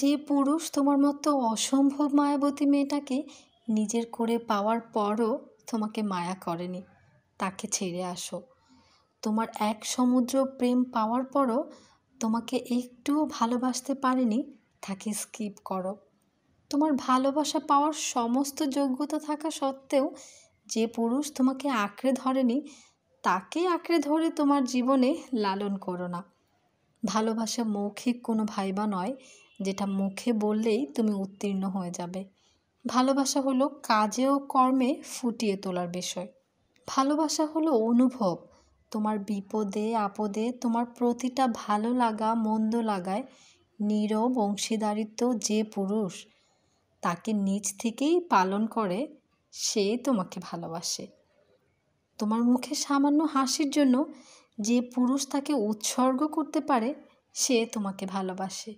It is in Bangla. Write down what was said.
যে পুরুষ তোমার মতো অসম্ভব মায়াবতী মেয়েটাকে নিজের করে পাওয়ার পরও তোমাকে মায়া করেনি তাকে ছেড়ে আসো তোমার এক সমুদ্র প্রেম পাওয়ার পরও তোমাকে একটুও ভালোবাসতে পারেনি তাকে স্কিপ করো তোমার ভালোবাসা পাওয়ার সমস্ত যোগ্যতা থাকা সত্ত্বেও যে পুরুষ তোমাকে আঁকড়ে ধরেনি তাকে আঁকড়ে ধরে তোমার জীবনে লালন করো না ভালোবাসা মৌখিক কোনো ভাইবা নয় যেটা মুখে বললেই তুমি উত্তীর্ণ হয়ে যাবে ভালোবাসা হলো কাজে ও কর্মে ফুটিয়ে তোলার বিষয় ভালোবাসা হলো অনুভব তোমার বিপদে আপদে তোমার প্রতিটা ভালো লাগা মন্দ লাগায় নীরব অংশীদারিত্ব যে পুরুষ তাকে নিজ থেকেই পালন করে সে তোমাকে ভালোবাসে তোমার মুখে সামান্য হাসির জন্য যে পুরুষ তাকে উৎসর্গ করতে পারে সে তোমাকে ভালোবাসে